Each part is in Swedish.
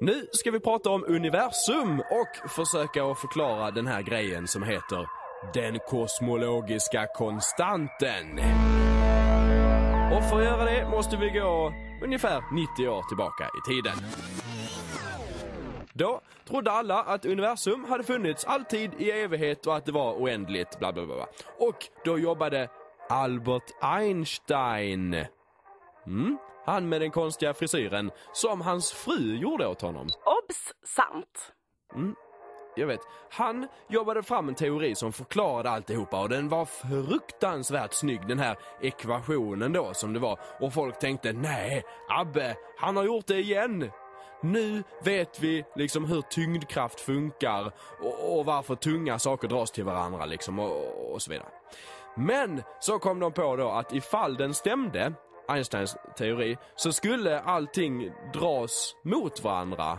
Nu ska vi prata om universum och försöka att förklara den här grejen som heter den kosmologiska konstanten. Och för att göra det måste vi gå ungefär 90 år tillbaka i tiden. Då trodde alla att universum hade funnits alltid i evighet och att det var oändligt, bla bla bla. Och då jobbade Albert Einstein Mm, han med den konstiga frisyren som hans fru gjorde åt honom. Obs! Sant. Mm, jag vet. Han jobbade fram en teori som förklarade alltihopa och den var fruktansvärt snygg den här ekvationen då som det var. Och folk tänkte nej, Abbe, han har gjort det igen! Nu vet vi liksom hur tyngdkraft funkar och, och varför tunga saker dras till varandra liksom och, och så vidare. Men så kom de på då att ifall den stämde Einsteins teori, så skulle allting dras mot varandra.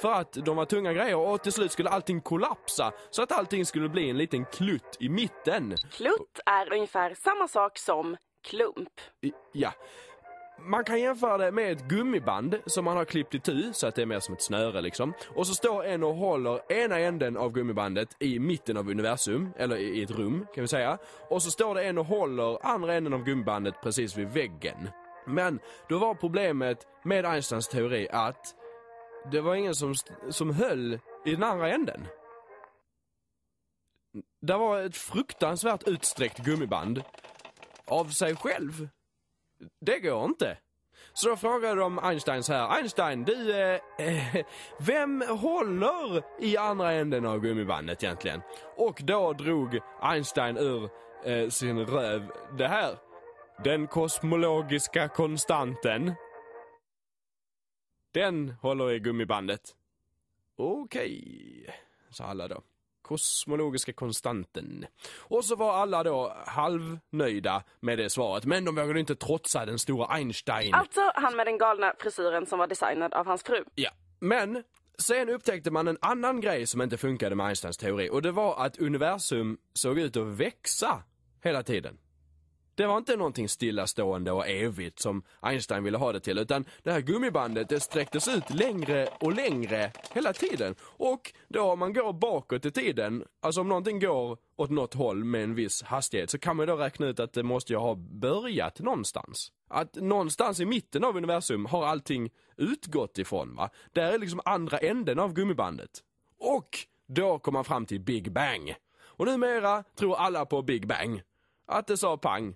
För att de var tunga grejer och till slut skulle allting kollapsa så att allting skulle bli en liten klutt i mitten. Klutt är ungefär samma sak som klump. ja. Man kan jämföra det med ett gummiband som man har klippt itu så att det är mer som ett snöre liksom. Och så står en och håller ena änden av gummibandet i mitten av universum, eller i ett rum kan vi säga. Och så står det en och håller andra änden av gummibandet precis vid väggen. Men då var problemet med Einsteins teori att det var ingen som, som höll i den andra änden. Det var ett fruktansvärt utsträckt gummiband av sig själv det går inte. Så då frågade de Einstein så här, Einstein du, eh, vem håller i andra änden av gummibandet egentligen? Och då drog Einstein ur eh, sin röv det här. Den kosmologiska konstanten. Den håller i gummibandet. Okej, okay, sa alla då kosmologiska konstanten. Och så var alla då halvnöjda med det svaret, men de vågade inte trotsa den stora Einstein. Alltså han med den galna frisyren som var designad av hans fru. Ja, men Sen upptäckte man en annan grej som inte funkade med Einsteins teori och det var att universum såg ut att växa hela tiden. Det var inte någonting stillastående och evigt som Einstein ville ha det till utan det här gummibandet det sträcktes ut längre och längre hela tiden. Och då om man går bakåt i tiden, alltså om någonting går åt något håll med en viss hastighet så kan man då räkna ut att det måste ju ha börjat någonstans. Att någonstans i mitten av universum har allting utgått ifrån va. Där är liksom andra änden av gummibandet. Och då kom man fram till Big Bang. Och numera tror alla på Big Bang. Att det sa pang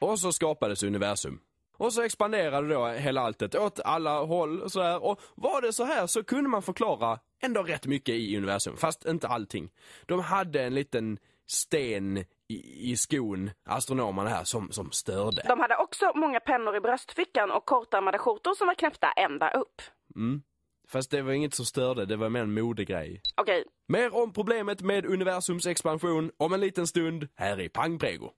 och så skapades universum. Och så expanderade då hela alltet åt alla håll och sådär. Och var det så här så kunde man förklara ändå rätt mycket i universum, fast inte allting. De hade en liten sten i, i skon, astronomerna här, som, som störde. De hade också många pennor i bröstfickan och kortärmade skjortor som var knäppta ända upp. Mm. Fast det var inget som störde, det var mer en modegrej. Okej. Okay. Mer om problemet med universums expansion om en liten stund här i Pang Prego.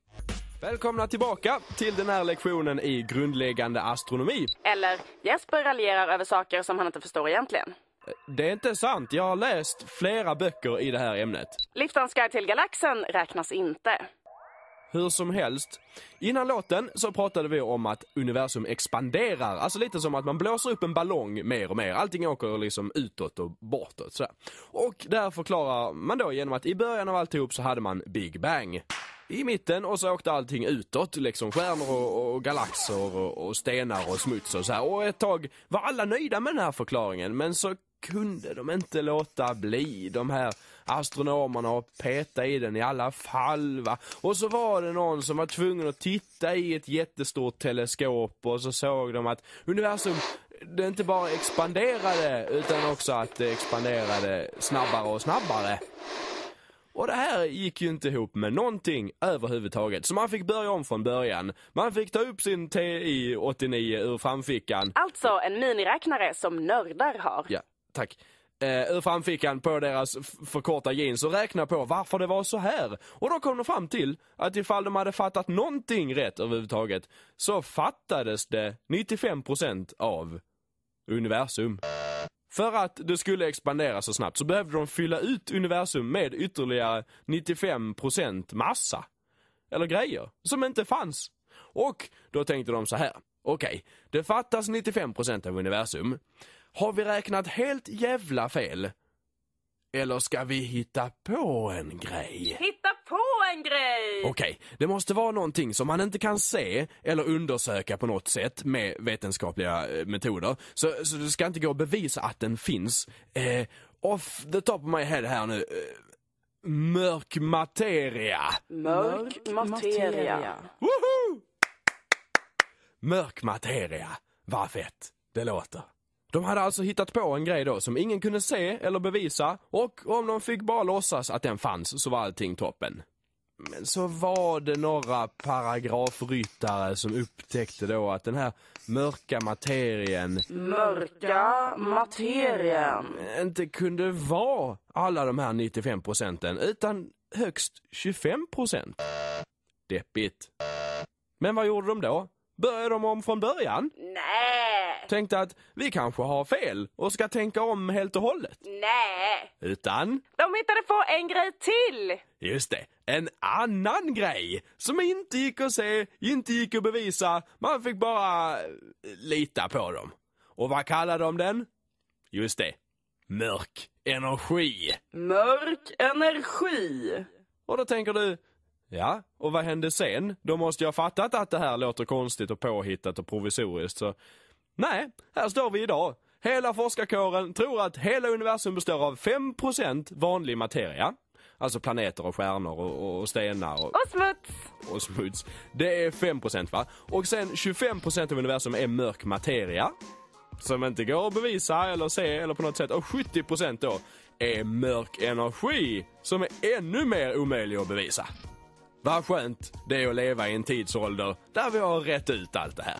Välkomna tillbaka till den här lektionen i grundläggande astronomi. Eller Jesper raljerar över saker som han inte förstår egentligen. Det är inte sant. Jag har läst flera böcker i det här ämnet. Liftans guide till galaxen räknas inte. Hur som helst, innan låten så pratade vi om att universum expanderar, alltså lite som att man blåser upp en ballong mer och mer. Allting åker liksom utåt och bortåt sådär. Och det förklarar man då genom att i början av alltihop så hade man Big Bang i mitten och så åkte allting utåt, liksom stjärnor och, och galaxer och, och, stenar och smuts och så här. Och ett tag var alla nöjda med den här förklaringen, men så kunde de inte låta bli, de här astronomerna, och peta i den i alla fall. Va? Och så var det någon som var tvungen att titta i ett jättestort teleskop och så såg de att universum det inte bara expanderade utan också att det expanderade snabbare och snabbare. Och det här gick ju inte ihop med någonting överhuvudtaget. Så man fick börja om från början. Man fick ta upp sin TI-89 ur framfickan. Alltså en miniräknare som nördar har. Ja, tack. Eh, ur framfickan på deras förkorta jeans och räkna på varför det var så här. Och då kom de fram till att ifall de hade fattat någonting rätt överhuvudtaget så fattades det 95% av universum. För att det skulle expandera så snabbt så behövde de fylla ut universum med ytterligare 95% massa. Eller grejer som inte fanns. Och då tänkte de så här. Okej, okay, det fattas 95% av universum. Har vi räknat helt jävla fel? Eller ska vi hitta på en grej? Hitta på en grej! Okej, okay, det måste vara någonting som man inte kan se eller undersöka på något sätt med vetenskapliga eh, metoder. Så, så det ska inte gå att bevisa att den finns. Eh, off the top of my head här nu. Eh, mörk materia. Mörk materia. Woho! Mörk materia. Vad fett det låter. De hade alltså hittat på en grej då som ingen kunde se eller bevisa och om de fick bara låtsas att den fanns så var allting toppen. Men så var det några paragrafryttare som upptäckte då att den här mörka materien... Mörka materien? Inte kunde vara alla de här 95 procenten utan högst 25 procent. Deppigt. Men vad gjorde de då? Började de om från början? Nej tänkte att vi kanske har fel och ska tänka om helt och hållet. Nej! Utan? De hittade på en grej till! Just det, en annan grej som inte gick att se, inte gick att bevisa. Man fick bara eh, lita på dem. Och vad kallade de den? Just det, mörk energi. Mörk energi. Och då tänker du, ja, och vad hände sen? Då måste jag fattat att det här låter konstigt och påhittat och provisoriskt. Så Nej, här står vi idag. Hela forskarkåren tror att hela universum består av 5% vanlig materia. Alltså planeter och stjärnor och, och stenar. Och, och smuts! Och smuts. Det är 5% va? Och sen 25% av universum är mörk materia. Som inte går att bevisa eller se eller på något sätt. Och 70% då är mörk energi. Som är ännu mer omöjlig att bevisa. Vad skönt det är att leva i en tidsålder där vi har rätt ut allt det här.